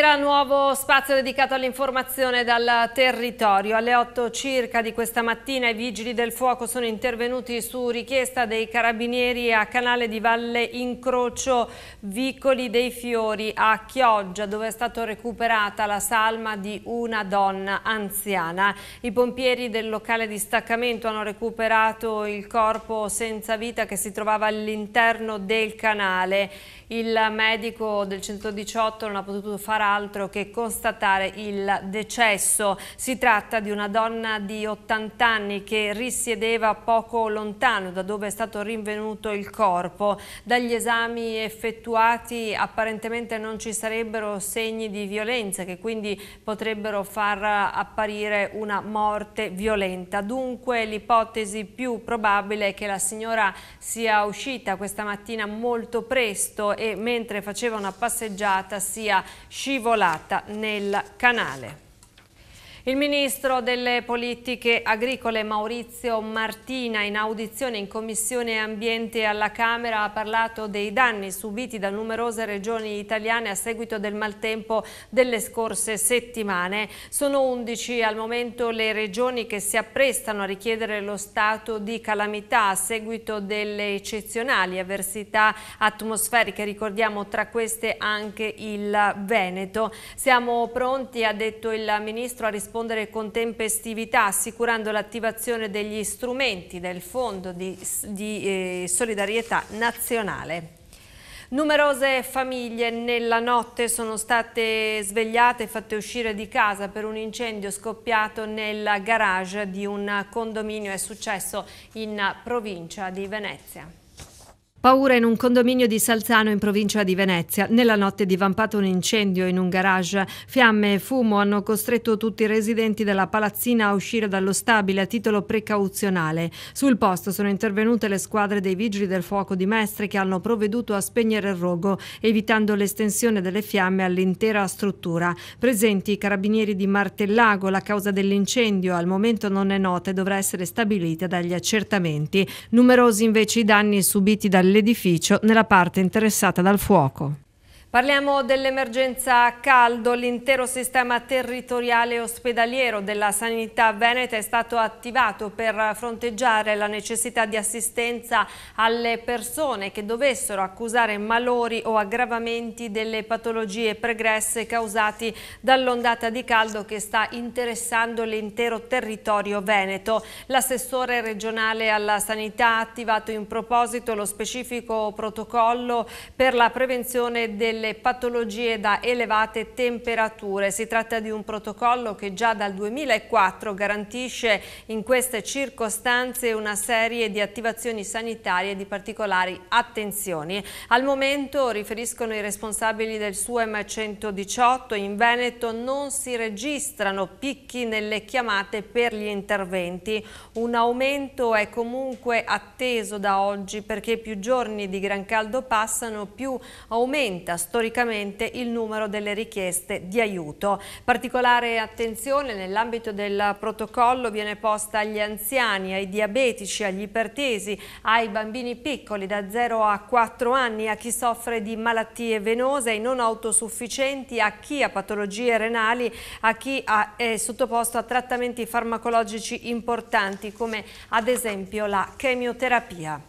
Stasera nuovo spazio dedicato all'informazione dal territorio. Alle 8 circa di questa mattina i vigili del fuoco sono intervenuti su richiesta dei carabinieri a Canale di Valle Incrocio Vicoli dei Fiori a Chioggia dove è stata recuperata la salma di una donna anziana. I pompieri del locale di staccamento hanno recuperato il corpo senza vita che si trovava all'interno del canale il medico del 118 non ha potuto far altro che constatare il decesso. Si tratta di una donna di 80 anni che risiedeva poco lontano da dove è stato rinvenuto il corpo. Dagli esami effettuati apparentemente non ci sarebbero segni di violenza che quindi potrebbero far apparire una morte violenta. Dunque l'ipotesi più probabile è che la signora sia uscita questa mattina molto presto e mentre faceva una passeggiata sia scivolata nel canale. Il ministro delle politiche agricole Maurizio Martina in audizione in Commissione Ambiente alla Camera ha parlato dei danni subiti da numerose regioni italiane a seguito del maltempo delle scorse settimane. Sono 11 al momento le regioni che si apprestano a richiedere lo stato di calamità a seguito delle eccezionali avversità atmosferiche. Ricordiamo tra queste anche il Veneto. Siamo pronti, ha detto il ministro, a rispondere rispondere con tempestività assicurando l'attivazione degli strumenti del Fondo di, di eh, Solidarietà Nazionale. Numerose famiglie nella notte sono state svegliate e fatte uscire di casa per un incendio scoppiato nel garage di un condominio. È successo in provincia di Venezia. Paura in un condominio di Salzano in provincia di Venezia. Nella notte è divampato un incendio in un garage. Fiamme e fumo hanno costretto tutti i residenti della palazzina a uscire dallo stabile a titolo precauzionale. Sul posto sono intervenute le squadre dei vigili del fuoco di Mestre che hanno provveduto a spegnere il rogo, evitando l'estensione delle fiamme all'intera struttura. Presenti i carabinieri di Martellago, la causa dell'incendio al momento non è nota e dovrà essere stabilita dagli accertamenti. Numerosi invece i danni subiti dalle dall'edificio nella parte interessata dal fuoco. Parliamo dell'emergenza caldo. L'intero sistema territoriale ospedaliero della sanità veneta è stato attivato per fronteggiare la necessità di assistenza alle persone che dovessero accusare malori o aggravamenti delle patologie pregresse causati dall'ondata di caldo che sta interessando l'intero territorio veneto. L'assessore regionale alla sanità ha attivato in proposito lo specifico protocollo per la prevenzione delle delle patologie da elevate temperature. Si tratta di un protocollo che già dal 2004 garantisce in queste circostanze una serie di attivazioni sanitarie di particolari attenzioni. Al momento, riferiscono i responsabili del SUEM 118, in Veneto non si registrano picchi nelle chiamate per gli interventi. Un aumento è comunque atteso da oggi perché più giorni di gran caldo passano, più aumenta storicamente il numero delle richieste di aiuto. Particolare attenzione nell'ambito del protocollo viene posta agli anziani, ai diabetici, agli ipertesi, ai bambini piccoli da 0 a 4 anni, a chi soffre di malattie venose, ai non autosufficienti, a chi ha patologie renali, a chi è sottoposto a trattamenti farmacologici importanti come ad esempio la chemioterapia.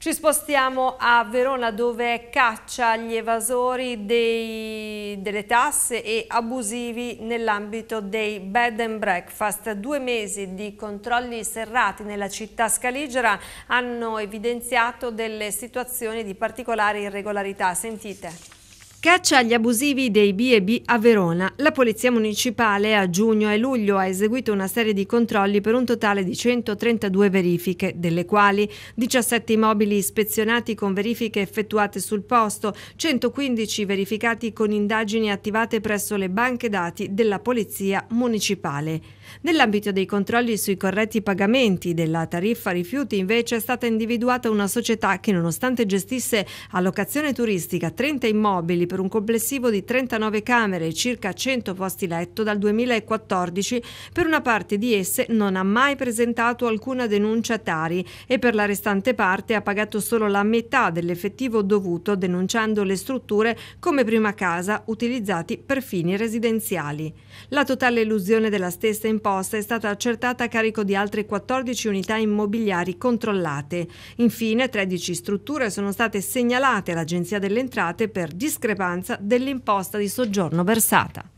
Ci spostiamo a Verona dove caccia gli evasori dei, delle tasse e abusivi nell'ambito dei bed and breakfast. Due mesi di controlli serrati nella città scaligera hanno evidenziato delle situazioni di particolare irregolarità. Sentite. Caccia agli abusivi dei B&B a Verona. La Polizia Municipale a giugno e luglio ha eseguito una serie di controlli per un totale di 132 verifiche, delle quali 17 immobili ispezionati con verifiche effettuate sul posto, 115 verificati con indagini attivate presso le banche dati della Polizia Municipale. Nell'ambito dei controlli sui corretti pagamenti della tariffa rifiuti invece è stata individuata una società che nonostante gestisse allocazione turistica 30 immobili per un complessivo di 39 camere e circa 100 posti letto dal 2014, per una parte di esse non ha mai presentato alcuna denuncia Tari e per la restante parte ha pagato solo la metà dell'effettivo dovuto denunciando le strutture come prima casa utilizzati per fini residenziali. La totale elusione della stessa imposta è stata accertata a carico di altre 14 unità immobiliari controllate. Infine, 13 strutture sono state segnalate all'Agenzia delle Entrate per discrepanza dell'imposta di soggiorno versata.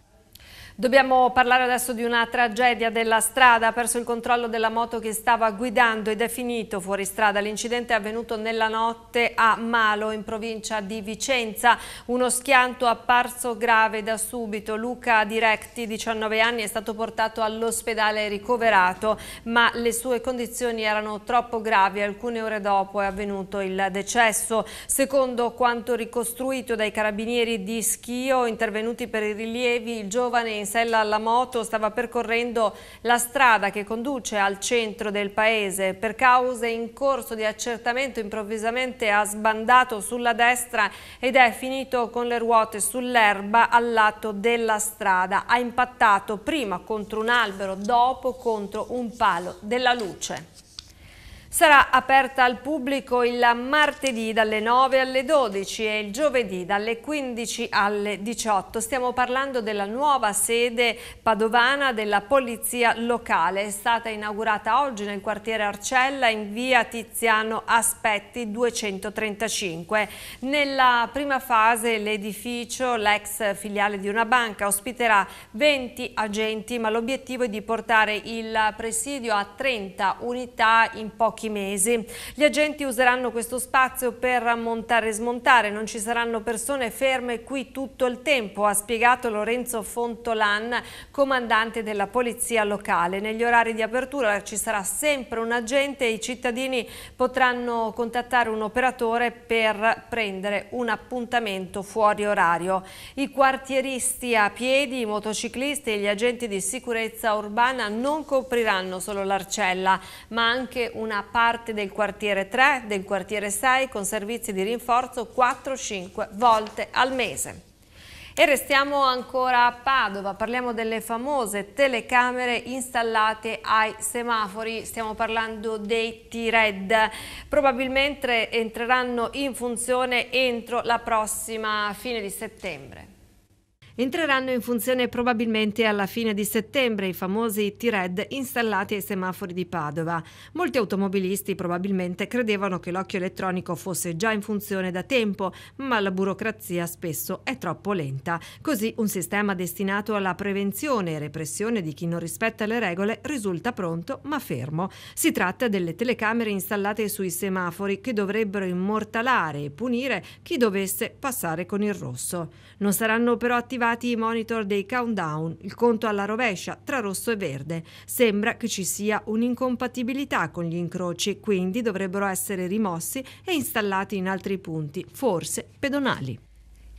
Dobbiamo parlare adesso di una tragedia della strada, ha perso il controllo della moto che stava guidando ed è finito fuori strada. L'incidente è avvenuto nella notte a Malo, in provincia di Vicenza. Uno schianto apparso grave da subito. Luca Directi, 19 anni, è stato portato all'ospedale ricoverato, ma le sue condizioni erano troppo gravi. Alcune ore dopo è avvenuto il decesso. Secondo quanto ricostruito dai carabinieri di Schio, intervenuti per i rilievi, il giovane in sella alla moto stava percorrendo la strada che conduce al centro del paese. Per cause in corso di accertamento improvvisamente ha sbandato sulla destra ed è finito con le ruote sull'erba al lato della strada. Ha impattato prima contro un albero, dopo contro un palo della luce. Sarà aperta al pubblico il martedì dalle 9 alle 12 e il giovedì dalle 15 alle 18. Stiamo parlando della nuova sede padovana della Polizia Locale. È stata inaugurata oggi nel quartiere Arcella in via Tiziano Aspetti 235. Nella prima fase l'edificio, l'ex filiale di una banca, ospiterà 20 agenti ma l'obiettivo è di portare il presidio a 30 unità in pochi pochi mesi. Gli agenti useranno questo spazio per montare e smontare, non ci saranno persone ferme qui tutto il tempo, ha spiegato Lorenzo Fontolan, comandante della polizia locale. Negli orari di apertura ci sarà sempre un agente e i cittadini potranno contattare un operatore per prendere un appuntamento fuori orario. I quartieristi a piedi, i motociclisti e gli agenti di sicurezza urbana non copriranno solo l'Arcella, ma anche una parte del quartiere 3, del quartiere 6 con servizi di rinforzo 4-5 volte al mese. E restiamo ancora a Padova, parliamo delle famose telecamere installate ai semafori, stiamo parlando dei T-Red, probabilmente entreranno in funzione entro la prossima fine di settembre. Entreranno in funzione probabilmente alla fine di settembre i famosi T-Red installati ai semafori di Padova. Molti automobilisti probabilmente credevano che l'occhio elettronico fosse già in funzione da tempo, ma la burocrazia spesso è troppo lenta. Così un sistema destinato alla prevenzione e repressione di chi non rispetta le regole risulta pronto ma fermo. Si tratta delle telecamere installate sui semafori che dovrebbero immortalare e punire chi dovesse passare con il rosso. Non saranno però attivate stati i monitor dei countdown, il conto alla rovescia tra rosso e verde. Sembra che ci sia un'incompatibilità con gli incroci, quindi dovrebbero essere rimossi e installati in altri punti, forse pedonali.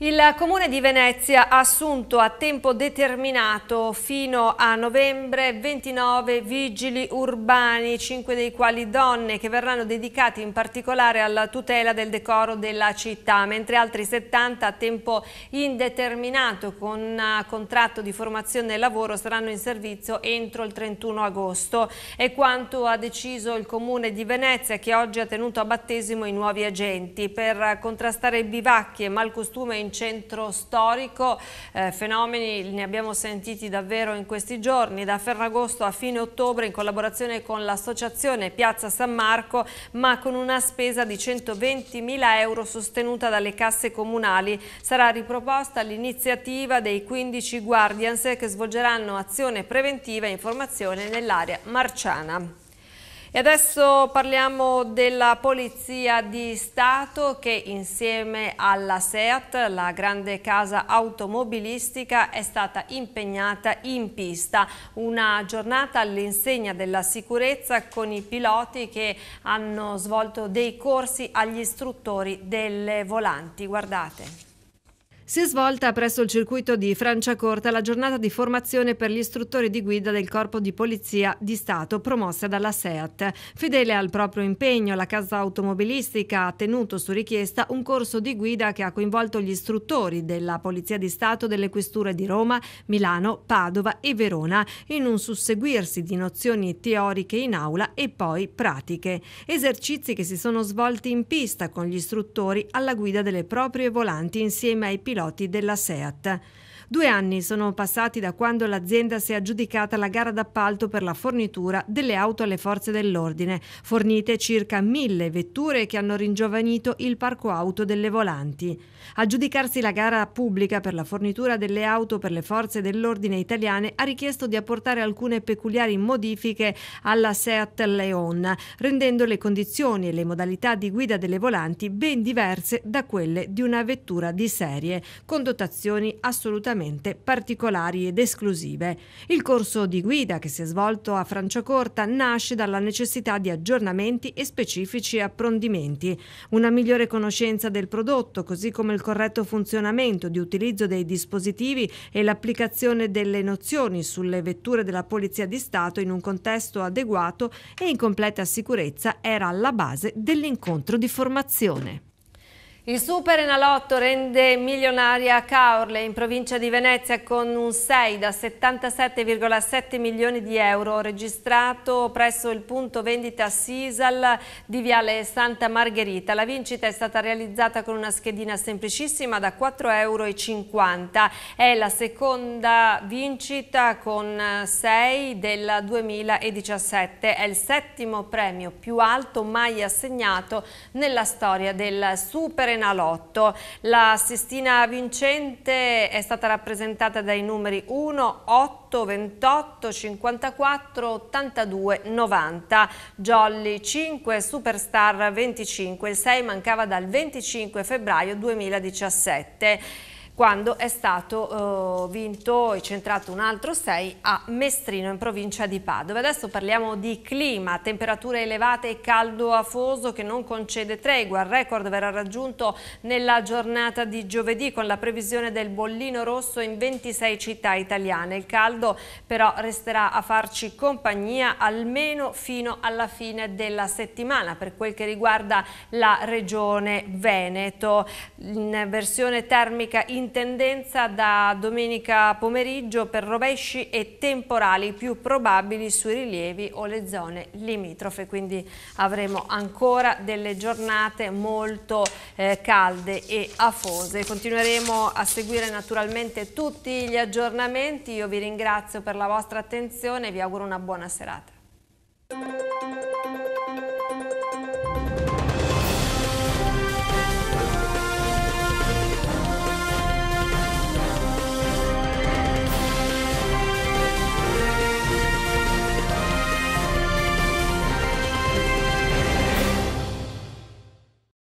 Il Comune di Venezia ha assunto a tempo determinato fino a novembre 29 vigili urbani, 5 dei quali donne, che verranno dedicati in particolare alla tutela del decoro della città, mentre altri 70 a tempo indeterminato con eh, contratto di formazione e lavoro saranno in servizio entro il 31 agosto. È quanto ha deciso il Comune di Venezia che oggi ha tenuto a battesimo i nuovi agenti per eh, contrastare bivacchi e malcostume in centro storico, eh, fenomeni ne abbiamo sentiti davvero in questi giorni, da Ferragosto a fine ottobre in collaborazione con l'associazione Piazza San Marco, ma con una spesa di 120 mila euro sostenuta dalle casse comunali. Sarà riproposta l'iniziativa dei 15 Guardians che svolgeranno azione preventiva e informazione nell'area marciana. E adesso parliamo della Polizia di Stato che insieme alla SEAT, la grande casa automobilistica, è stata impegnata in pista. Una giornata all'insegna della sicurezza con i piloti che hanno svolto dei corsi agli istruttori delle volanti. Guardate. Si è svolta presso il circuito di Franciacorta la giornata di formazione per gli istruttori di guida del Corpo di Polizia di Stato promossa dalla SEAT. Fedele al proprio impegno, la casa automobilistica ha tenuto su richiesta un corso di guida che ha coinvolto gli istruttori della Polizia di Stato delle questure di Roma, Milano, Padova e Verona in un susseguirsi di nozioni teoriche in aula e poi pratiche. Esercizi che si sono svolti in pista con gli istruttori alla guida delle proprie volanti insieme ai piloti piloti della SEAT. Due anni sono passati da quando l'azienda si è aggiudicata la gara d'appalto per la fornitura delle auto alle forze dell'ordine, fornite circa mille vetture che hanno ringiovanito il parco auto delle volanti. Aggiudicarsi la gara pubblica per la fornitura delle auto per le forze dell'ordine italiane ha richiesto di apportare alcune peculiari modifiche alla Seat Leon, rendendo le condizioni e le modalità di guida delle volanti ben diverse da quelle di una vettura di serie, con dotazioni assolutamente veramente particolari ed esclusive. Il corso di guida che si è svolto a Franciacorta nasce dalla necessità di aggiornamenti e specifici approfondimenti, una migliore conoscenza del prodotto, così come il corretto funzionamento di utilizzo dei dispositivi e l'applicazione delle nozioni sulle vetture della Polizia di Stato in un contesto adeguato e in completa sicurezza era alla base dell'incontro di formazione. Il Super Enalotto rende milionaria Caorle in provincia di Venezia con un 6 da 77,7 milioni di euro registrato presso il punto vendita Sisal di Viale Santa Margherita. La vincita è stata realizzata con una schedina semplicissima da 4,50 euro. È la seconda vincita con 6 del 2017. È il settimo premio più alto mai assegnato nella storia del Super Renalotto. La Sistina vincente è stata rappresentata dai numeri 1, 8, 28, 54, 82, 90. Jolly 5, Superstar 25, il 6 mancava dal 25 febbraio 2017 quando è stato eh, vinto e centrato un altro 6 a Mestrino in provincia di Padova. Adesso parliamo di clima, temperature elevate e caldo afoso che non concede tregua. Il record verrà raggiunto nella giornata di giovedì con la previsione del bollino rosso in 26 città italiane. Il caldo però resterà a farci compagnia almeno fino alla fine della settimana per quel che riguarda la regione Veneto. In versione termica in tendenza da domenica pomeriggio per rovesci e temporali più probabili sui rilievi o le zone limitrofe, quindi avremo ancora delle giornate molto eh, calde e afose. Continueremo a seguire naturalmente tutti gli aggiornamenti, io vi ringrazio per la vostra attenzione e vi auguro una buona serata.